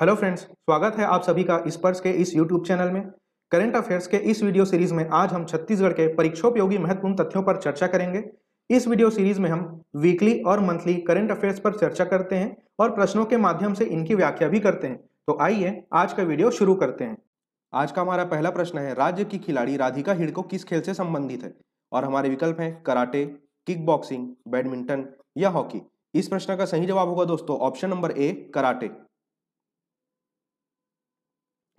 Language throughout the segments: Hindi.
हेलो फ्रेंड्स स्वागत है आप सभी का इस पर्स के इस यूट्यूब चैनल में करंट अफेयर्स के इस वीडियो सीरीज में आज हम छत्तीसगढ़ के परीक्षोपयोगी महत्वपूर्ण तथ्यों पर चर्चा करेंगे इस वीडियो सीरीज में हम वीकली और मंथली करंट अफेयर्स पर चर्चा करते हैं और प्रश्नों के माध्यम से इनकी व्याख्या भी करते हैं तो आइए आज का वीडियो शुरू करते हैं आज का हमारा पहला प्रश्न है राज्य की खिलाड़ी राधिका हिड़को किस खेल से संबंधित है और हमारे विकल्प हैं कराटे किक बॉक्सिंग बैडमिंटन या हॉकी इस प्रश्न का सही जवाब होगा दोस्तों ऑप्शन नंबर ए कराटे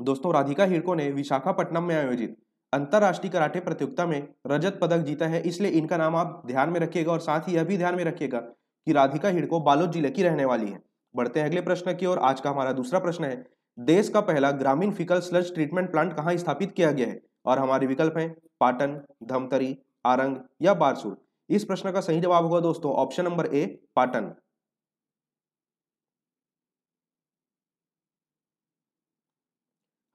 दोस्तों राधिका हिरको ने विशाखापट्टनम में आयोजित अंतर्राष्ट्रीय कराटे प्रतियोगिता में रजत पदक जीता है इसलिए इनका नाम आप ध्यान में रखिएगा और साथ ही यह भी ध्यान में रखिएगा कि राधिका हिड़को बालोद जिले की रहने वाली है बढ़ते हैं अगले प्रश्न की ओर आज का हमारा दूसरा प्रश्न है देश का पहला ग्रामीण फिकल स्लज ट्रीटमेंट प्लांट कहाँ स्थापित किया गया है और हमारे विकल्प हैं पाटन धमतरी आरंग या बारसूर इस प्रश्न का सही जवाब होगा दोस्तों ऑप्शन नंबर ए पाटन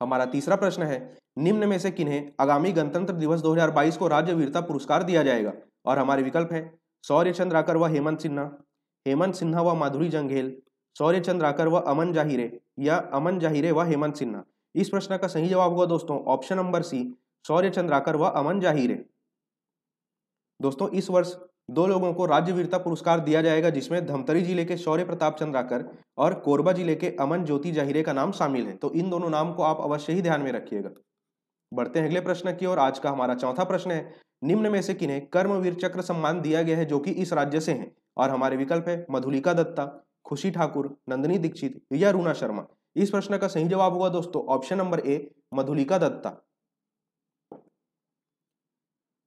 हमारा तीसरा प्रश्न है निम्न में से किन्हें आगामी गणतंत्र दिवस 2022 को राज्य वीरता पुरस्कार दिया जाएगा और हमारे विकल्प है सौर्य चंद्राकर व हेमंत सिन्हा हेमंत सिन्हा व माधुरी जंगेल सौर्य चंद्राकर व अमन जाहिरे या अमन जाहिरे व हेमंत सिन्हा इस प्रश्न का सही जवाब होगा दोस्तों ऑप्शन नंबर सी सौर्य चंद्राकर व अमन जाहिरे दोस्तों इस वर्ष दो लोगों को वीरता पुरस्कार दिया जाएगा जिसमें धमतरी जिले के शौर्य प्रताप चंद्राकर और कोरबा जिले के अमन ज्योति जाहिरे का नाम शामिल है तो इन दोनों नाम को आप अवश्य ही ध्यान में रखिएगा बढ़ते हैं अगले प्रश्न की ओर आज का हमारा चौथा प्रश्न है निम्न में से किन्हें कर्मवीर चक्र सम्मान दिया गया है जो कि इस राज्य से है और हमारे विकल्प है मधुलिका दत्ता खुशी ठाकुर नंदिनी दीक्षित या रूना शर्मा इस प्रश्न का सही जवाब होगा दोस्तों option number A Madhulika Dutta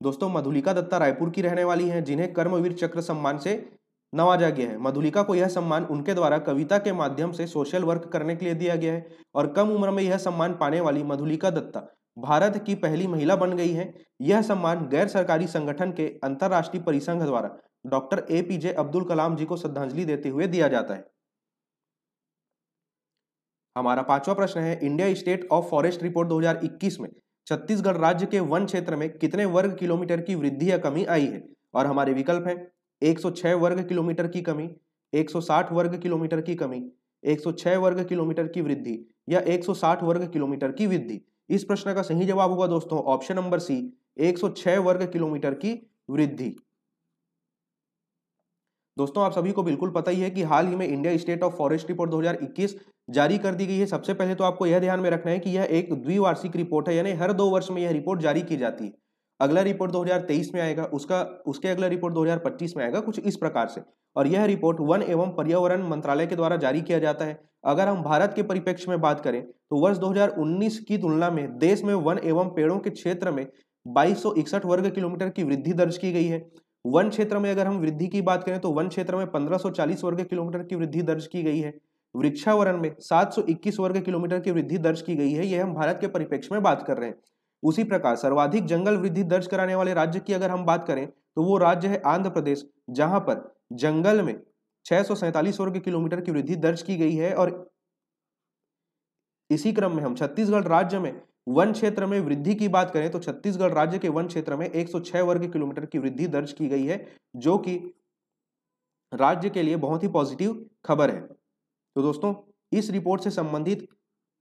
दोस्तों मधुलिका दत्ता रायपुर की रहने वाली हैं जिन्हें कर्मवीर चक्र सम्मान से नवाजा गया है मधुलिका को यह सम्मान उनके द्वारा कविता के माध्यम से सोशल वर्क करने के लिए दिया गया है और कम उम्र में यह सम्मान पाने वाली मधुलिका दत्ता भारत की पहली महिला बन गई है यह सम्मान गैर सरकारी संगठन के अंतर्राष्ट्रीय परिसंघ द्वारा doctor A P J Abdul Kalam ji को श्रद्धांजलि देते हुए दिया जाता है हमारा पांचवा प्रश्न है India state of forest report 2021 में छत्तीसगढ़ राज्य के वन क्षेत्र में कितने वर्ग किलोमीटर की वृद्धि या कमी आई है और हमारे विकल्प हैं 106 वर्ग किलोमीटर की कमी 160 वर्ग किलोमीटर की कमी 106 वर्ग किलोमीटर की वृद्धि या 160 वर्ग किलोमीटर की वृद्धि इस प्रश्न का सही जवाब होगा दोस्तों ऑप्शन नंबर सी 106 वर्ग किलोमीटर की वृद्धि दोस्तों आप सभी को बिल्कुल पता ही है कि हाल ही में India state of forest report 2021 जारी कर दी गई है सबसे पहले तो आपको यह ध्यान में रखना है कि यह एक द्विवार्षिक रिपोर्ट है यानी हर दो वर्ष में यह रिपोर्ट जारी की जाती है अगला रिपोर्ट 2023 में आएगा उसका उसके अगला रिपोर्ट 2025 में आएगा कुछ इस प्रकार से और यह रिपोर्ट वन एवं पर्यावरण मंत्रालय के द्वारा जारी किया जाता है अगर हम भारत के परिप्रेक्ष्य में बात करें तो वर्ष 2019 की तुलना में देश में वन एवं पेड़ों के क्षेत्र में बाईस वर्ग किलोमीटर की वृद्धि दर्ज की गई है वन क्षेत्र में अगर हम वृद्धि की बात करें तो वन क्षेत्र में 1540 वर्ग किलोमीटर की वृद्धि दर्ज की गई है वृक्षावरण में 721 वर्ग किलोमीटर की वृद्धि दर्ज की गई है यह हम भारत के परिप्रेक्ष्य में बात कर रहे हैं उसी प्रकार सर्वाधिक जंगल वृद्धि दर्ज कराने वाले राज्य की अगर हम बात करें तो वो राज्य है आंध्र प्रदेश जहां पर जंगल में छह वर्ग किलोमीटर की वृद्धि दर्ज की गई है और इसी क्रम में हम छत्तीसगढ़ राज्य में वन क्षेत्र में वृद्धि की बात करें तो छत्तीसगढ़ राज्य के वन क्षेत्र में 106 वर्ग किलोमीटर की वृद्धि दर्ज की गई है जो कि राज्य के लिए बहुत ही पॉजिटिव खबर है तो दोस्तों इस रिपोर्ट से संबंधित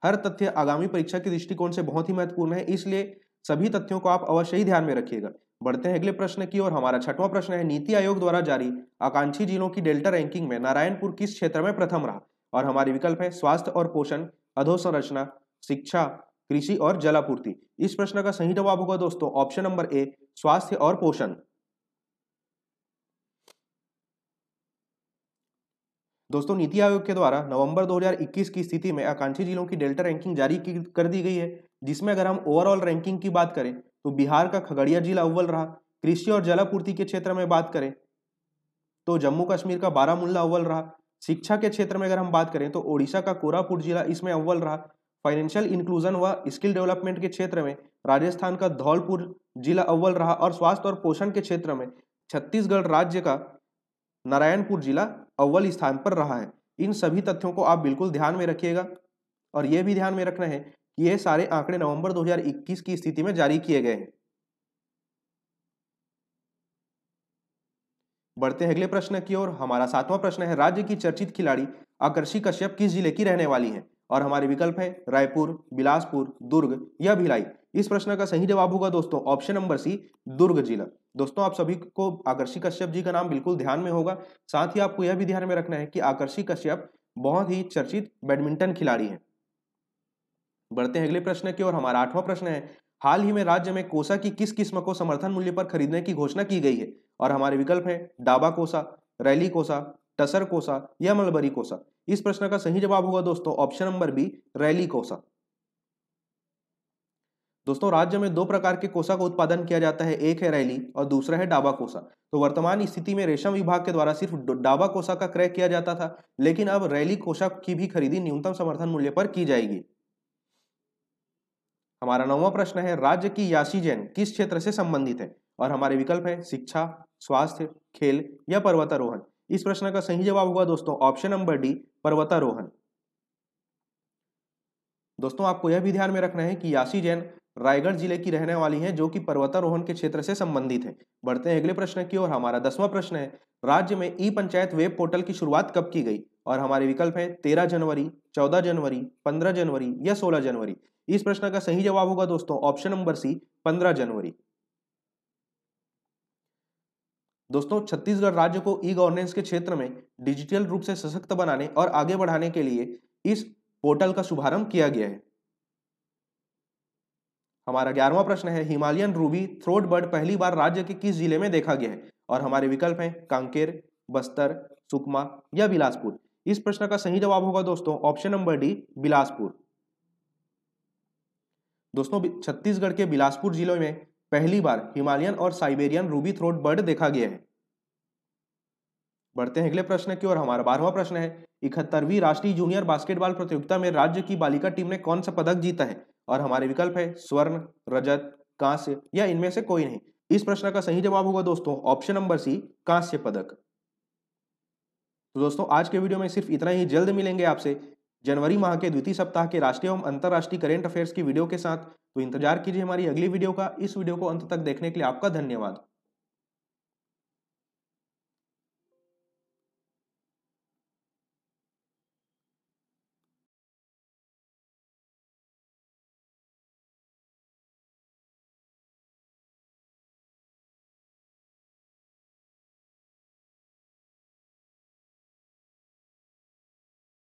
हर तथ्य आगामी परीक्षा के दृष्टिकोण से बहुत ही महत्वपूर्ण है इसलिए सभी तथ्यों को आप अवश्य ही ध्यान में रखिएगा बढ़ते हैं अगले प्रश्न की और हमारा छठवां प्रश्न है नीति आयोग द्वारा जारी आकांक्षी जिलों की डेल्टा रैंकिंग में नारायणपुर किस क्षेत्र में प्रथम रहा और हमारे विकल्प है स्वास्थ्य और पोषण अधोसंरचना शिक्षा कृषि और जलापूर्ति इस प्रश्न का सही जवाब होगा दोस्तों ऑप्शन नंबर ए स्वास्थ्य और पोषण दोस्तों नीति आयोग के द्वारा नवंबर 2021 की स्थिति में आकांक्षी जिलों की डेल्टा रैंकिंग जारी कर दी गई है जिसमें अगर हम ओवरऑल रैंकिंग की बात करें तो बिहार का खगड़िया जिला अव्वल रहा कृषि और जलापूर्ति के क्षेत्र में बात करें तो जम्मू कश्मीर का बारामुल्ला अव्वल रहा शिक्षा के क्षेत्र में अगर हम बात करें तो ओडिशा का कोरापुर जिला इसमें अव्वल रहा फाइनेंशियल इंक्लूजन व स्किल डेवलपमेंट के क्षेत्र में राजस्थान का धौलपुर जिला अव्वल रहा और स्वास्थ्य और पोषण के क्षेत्र में छत्तीसगढ़ राज्य का नारायणपुर जिला अव्वल स्थान पर रहा है इन सभी तथ्यों को आप बिल्कुल ध्यान में रखिएगा और ये भी ध्यान में रखना है कि ये सारे आंकड़े नवंबर 2021 की स्थिति में जारी किए गए हैं बढ़ते हैं अगले प्रश्न की ओर हमारा सातवां प्रश्न है राज्य की चर्चित खिलाड़ी आकर्षि कश्यप किस जिले की रहने वाली है और हमारे विकल्प है रायपुर बिलासपुर दुर्ग या भिलाई इस प्रश्न का सही जवाब होगा दोस्तों ऑप्शन नंबर सी दुर्ग जिला दोस्तों आप सभी को आकर्षी कश्यप जी का नाम बिल्कुल ध्यान में होगा साथ ही आपको यह भी ध्यान में रखना है कि आकर्षी कश्यप बहुत ही चर्चित बैडमिंटन खिलाड़ी हैं बढ़ते हैं अगले प्रश्न की ओर हमारा आठवां प्रश्न है हाल ही में राज्य में कोसा की किस किस्म को समर्थन मूल्य पर खरीदने की घोषणा की गई है और हमारे विकल्प है डाबा कोसा रैली कोसा टसर कोसा या मलबरी कोसा इस प्रश्न का सही जवाब होगा दोस्तों ऑप्शन नंबर बी रैली कोसा दोस्तों राज्य में दो प्रकार के कोसा का उत्पादन किया जाता है एक है रैली और दूसरा है डाबा कोसा तो वर्तमान स्थिति में रेशम विभाग के द्वारा सिर्फ डाबा कोसा का क्रय किया जाता था लेकिन अब रैली कोसा की भी खरीदी न्यूनतम समर्थन मूल्य पर की जाएगी हमारा नौवा प्रश्न है राज्य की यासी जैन किस क्षेत्र से संबंधित है और हमारे विकल्प है शिक्षा स्वास्थ्य खेल या पर्वतारोहण इस प्रश्न का सही जवाब होगा दोस्तों ऑप्शन नंबर डी पर्वतारोहण दोस्तों आपको यह भी ध्यान में रखना है कि यासी जैन रायगढ़ जिले की रहने वाली हैं जो कि पर्वतारोहण के क्षेत्र से संबंधित हैं बढ़ते हैं अगले प्रश्न की ओर हमारा दसवां प्रश्न है राज्य में ई पंचायत वेब पोर्टल की शुरुआत कब की गई और हमारे विकल्प हैं तेरह जनवरी चौदह जनवरी पंद्रह जनवरी या सोलह जनवरी इस प्रश्न का सही जवाब होगा दोस्तों ऑप्शन नंबर सी पंद्रह जनवरी दोस्तों छत्तीसगढ़ राज्य को ई गवर्नेंस के क्षेत्र में डिजिटल रूप से सशक्त बनाने और आगे बढ़ाने के लिए इस पोर्टल का शुभारंभ किया गया है हमारा ग्यारहवा प्रश्न है हिमालयन रूबी थ्रोट बर्ड पहली बार राज्य के किस जिले में देखा गया है और हमारे विकल्प हैं कांकेर बस्तर सुकमा या बिलासपुर इस प्रश्न का सही जवाब होगा दोस्तों ऑप्शन नंबर डी बिलासपुर दोस्तों छत्तीसगढ़ के बिलासपुर जिले में पहली बार हिमालयन और साइबेरियन रूबी थ्रोट बर्ड देखा गया है बढ़ते हैं अगले प्रश्न की ओर हमारा बारहवा प्रश्न है इकहत्तरवीं राष्ट्रीय जूनियर बास्केटबॉल प्रतियोगिता में राज्य की बालिका टीम ने कौन सा पदक जीता है और हमारे विकल्प है स्वर्ण रजत कांस्य या इनमें से कोई नहीं इस प्रश्न का सही जवाब होगा दोस्तों ऑप्शन नंबर सी कांस्य पदक तो दोस्तों आज के वीडियो में सिर्फ इतना ही जल्द मिलेंगे आपसे जनवरी माह के द्वितीय सप्ताह के राष्ट्रीय एवं अंतर्राष्ट्रीय करेंट अफेयर्स की वीडियो के साथ तो इंतजार कीजिए हमारी अगली वीडियो का इस वीडियो को अंत तक देखने के लिए आपका धन्यवाद